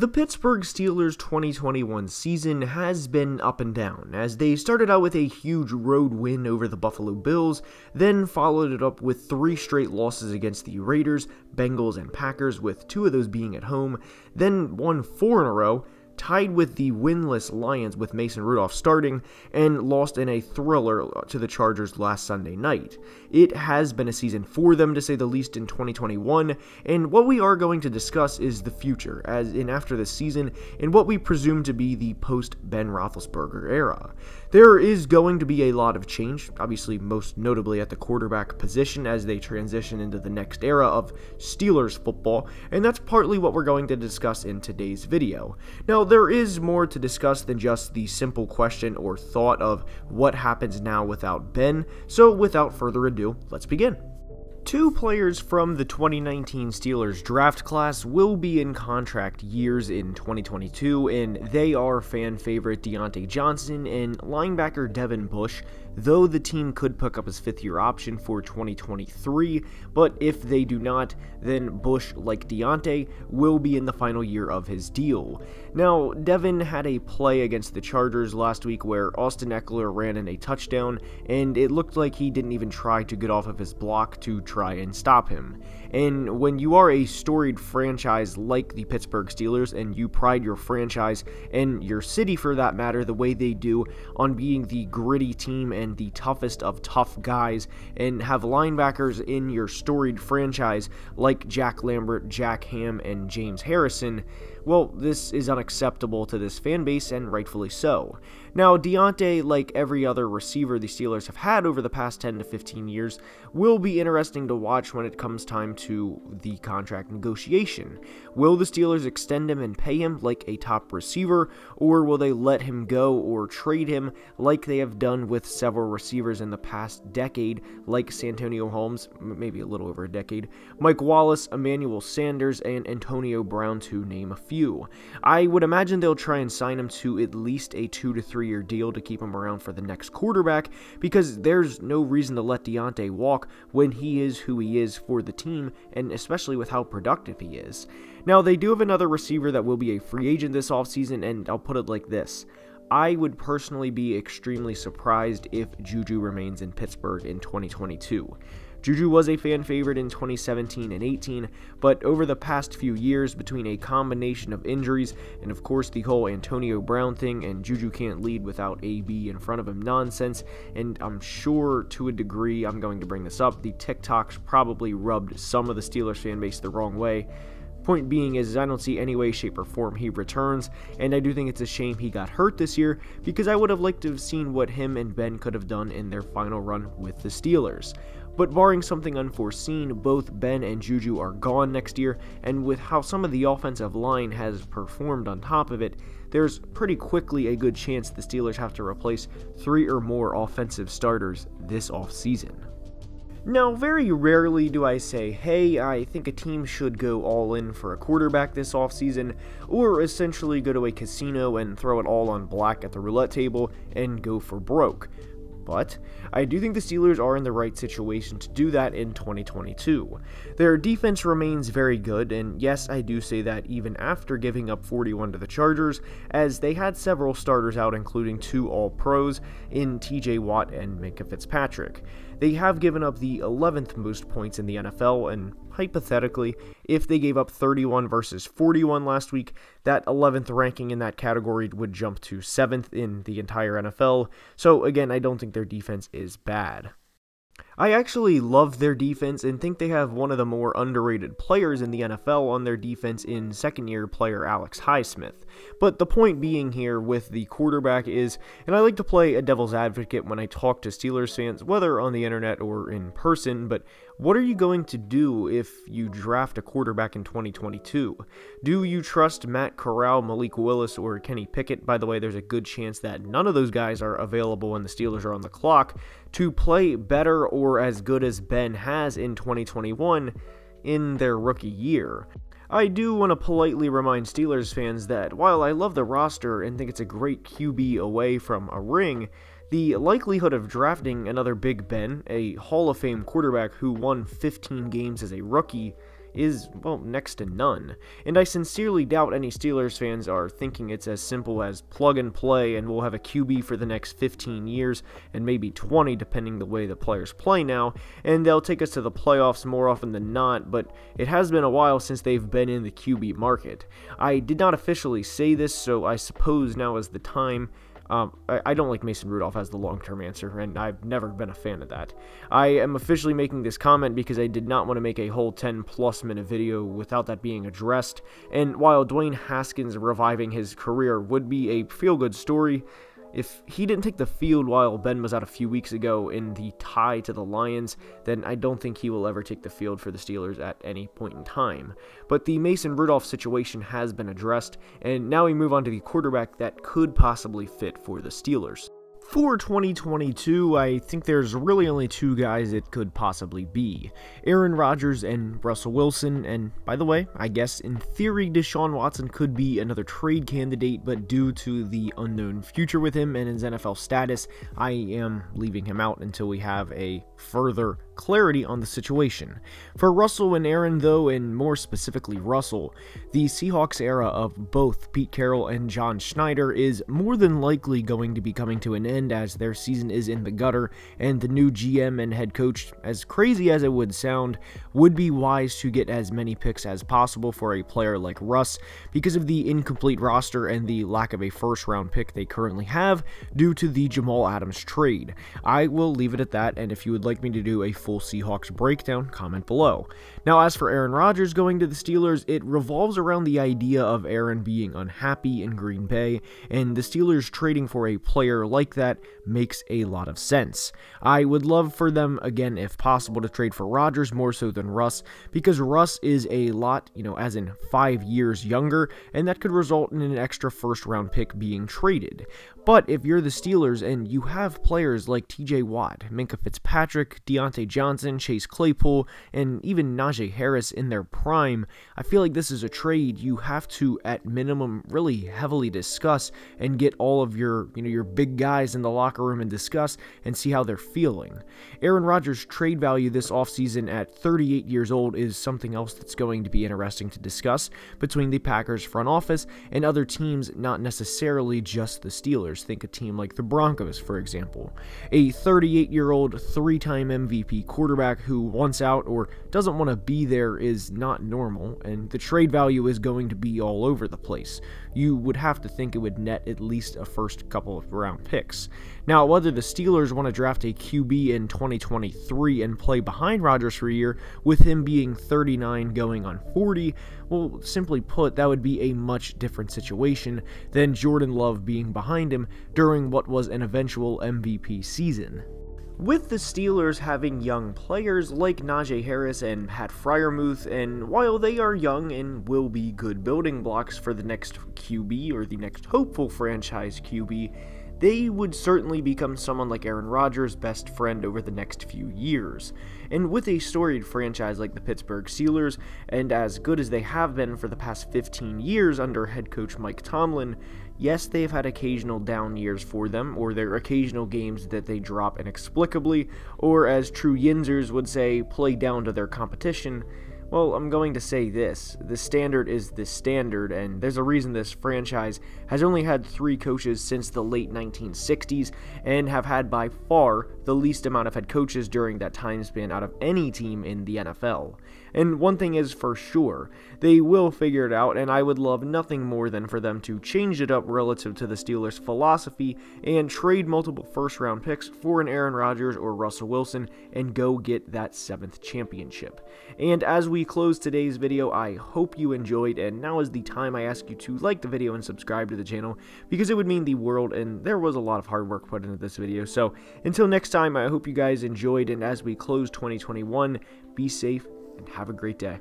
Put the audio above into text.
The Pittsburgh Steelers 2021 season has been up and down, as they started out with a huge road win over the Buffalo Bills, then followed it up with three straight losses against the Raiders, Bengals, and Packers, with two of those being at home, then won four in a row, tied with the winless Lions with Mason Rudolph starting, and lost in a thriller to the Chargers last Sunday night. It has been a season for them, to say the least, in 2021, and what we are going to discuss is the future, as in after this season, and what we presume to be the post Ben Roethlisberger era. There is going to be a lot of change, obviously, most notably at the quarterback position as they transition into the next era of Steelers football, and that's partly what we're going to discuss in today's video. Now, there is more to discuss than just the simple question or thought of what happens now without Ben, so without further ado, let's begin. Two players from the 2019 Steelers draft class will be in contract years in 2022, and they are fan favorite Deontay Johnson and linebacker Devin Bush, though the team could pick up his fifth year option for 2023. But if they do not, then Bush, like Deontay, will be in the final year of his deal. Now, Devin had a play against the Chargers last week where Austin Eckler ran in a touchdown, and it looked like he didn't even try to get off of his block to try and stop him. And when you are a storied franchise like the Pittsburgh Steelers and you pride your franchise and your city for that matter the way they do on being the gritty team and the toughest of tough guys and have linebackers in your storied franchise like Jack Lambert, Jack Ham, and James Harrison, well, this is unacceptable to this fan base, and rightfully so. Now, Deontay, like every other receiver the Steelers have had over the past 10 to 15 years, will be interesting to watch when it comes time to the contract negotiation. Will the Steelers extend him and pay him like a top receiver, or will they let him go or trade him like they have done with several receivers in the past decade, like Santonio Holmes, maybe a little over a decade, Mike Wallace, Emmanuel Sanders, and Antonio Brown, to name a few? few. I would imagine they'll try and sign him to at least a two to three year deal to keep him around for the next quarterback because there's no reason to let Deontay walk when he is who he is for the team and especially with how productive he is. Now, they do have another receiver that will be a free agent this offseason, and I'll put it like this. I would personally be extremely surprised if Juju remains in Pittsburgh in 2022. Juju was a fan favorite in 2017 and 18, but over the past few years, between a combination of injuries and, of course, the whole Antonio Brown thing and Juju can't lead without AB in front of him nonsense, and I'm sure to a degree I'm going to bring this up, the TikToks probably rubbed some of the Steelers fan base the wrong way. Point being is I don't see any way, shape, or form he returns, and I do think it's a shame he got hurt this year because I would have liked to have seen what him and Ben could have done in their final run with the Steelers. But barring something unforeseen, both Ben and Juju are gone next year, and with how some of the offensive line has performed on top of it, there's pretty quickly a good chance the Steelers have to replace three or more offensive starters this offseason. Now, very rarely do I say, hey, I think a team should go all in for a quarterback this offseason, or essentially go to a casino and throw it all on black at the roulette table and go for broke but I do think the Steelers are in the right situation to do that in 2022. Their defense remains very good, and yes, I do say that even after giving up 41 to the Chargers, as they had several starters out, including two All Pros in TJ Watt and Minka Fitzpatrick. They have given up the 11th most points in the NFL, and hypothetically, if they gave up 31 versus 41 last week, that 11th ranking in that category would jump to 7th in the entire NFL. So, again, I don't think their defense is bad. I actually love their defense and think they have one of the more underrated players in the NFL on their defense in second year player Alex Highsmith. But the point being here with the quarterback is, and I like to play a devil's advocate when I talk to Steelers fans, whether on the internet or in person, but what are you going to do if you draft a quarterback in 2022? Do you trust Matt Corral, Malik Willis, or Kenny Pickett? By the way, there's a good chance that none of those guys are available when the Steelers are on the clock to play better or as good as Ben has in 2021 in their rookie year. I do want to politely remind Steelers fans that while I love the roster and think it's a great QB away from a ring, the likelihood of drafting another Big Ben, a Hall of Fame quarterback who won 15 games as a rookie, is, well, next to none. And I sincerely doubt any Steelers fans are thinking it's as simple as plug and play and we'll have a QB for the next 15 years and maybe 20 depending the way the players play now, and they'll take us to the playoffs more often than not, but it has been a while since they've been in the QB market. I did not officially say this, so I suppose now is the time um, I, I, don't like Mason Rudolph as the long term answer, and I've never been a fan of that. I am officially making this comment because I did not want to make a whole 10 plus minute video without that being addressed, and while Dwayne Haskins reviving his career would be a feel good story, if he didn't take the field while Ben was out a few weeks ago in the tie to the Lions, then I don't think he will ever take the field for the Steelers at any point in time. But the Mason Rudolph situation has been addressed, and now we move on to the quarterback that could possibly fit for the Steelers. For 2022, I think there's really only two guys it could possibly be Aaron Rodgers and Russell Wilson. And by the way, I guess in theory, Deshaun Watson could be another trade candidate, but due to the unknown future with him and his NFL status, I am leaving him out until we have a further clarity on the situation. For Russell and Aaron, though, and more specifically Russell, the Seahawks era of both Pete Carroll and John Schneider is more than likely going to be coming to an end as their season is in the gutter, and the new GM and head coach, as crazy as it would sound, would be wise to get as many picks as possible for a player like Russ because of the incomplete roster and the lack of a first round pick they currently have due to the Jamal Adams trade. I will leave it at that, and if you would like me to do a full full Seahawks breakdown, comment below. Now, as for Aaron Rodgers going to the Steelers, it revolves around the idea of Aaron being unhappy in Green Bay, and the Steelers trading for a player like that makes a lot of sense. I would love for them, again, if possible, to trade for Rodgers more so than Russ, because Russ is a lot, you know, as in five years younger, and that could result in an extra first round pick being traded. But if you're the Steelers and you have players like TJ Watt, Minka Fitzpatrick, Deontay Jackson, Johnson, Chase Claypool, and even Najee Harris in their prime, I feel like this is a trade you have to, at minimum, really heavily discuss and get all of your, you know, your big guys in the locker room and discuss and see how they're feeling. Aaron Rodgers' trade value this offseason at 38 years old is something else that's going to be interesting to discuss between the Packers front office and other teams, not necessarily just the Steelers. Think a team like the Broncos, for example. A 38 year old three time MVP quarterback who wants out or doesn't want to be there is not normal, and the trade value is going to be all over the place. You would have to think it would net at least a first couple of round picks. Now, whether the Steelers want to draft a QB in 2023 and play behind Rodgers for a year, with him being 39 going on 40, well, simply put, that would be a much different situation than Jordan Love being behind him during what was an eventual MVP season. With the Steelers having young players like Najee Harris and Pat Fryermuth, and while they are young and will be good building blocks for the next QB or the next hopeful franchise QB, they would certainly become someone like Aaron Rodgers' best friend over the next few years. And with a storied franchise like the Pittsburgh Steelers, and as good as they have been for the past 15 years under head coach Mike Tomlin, Yes, they've had occasional down years for them, or their occasional games that they drop inexplicably, or as true Yinzers would say, play down to their competition, well, I'm going to say this. The standard is the standard, and there's a reason this franchise has only had three coaches since the late 1960s and have had by far the least amount of head coaches during that time span out of any team in the NFL. And one thing is for sure, they will figure it out, and I would love nothing more than for them to change it up relative to the Steelers' philosophy and trade multiple first round picks for an Aaron Rodgers or Russell Wilson and go get that seventh championship. And as we we close today's video, I hope you enjoyed, and now is the time I ask you to like the video and subscribe to the channel, because it would mean the world, and there was a lot of hard work put into this video. So until next time, I hope you guys enjoyed, and as we close 2021, be safe and have a great day.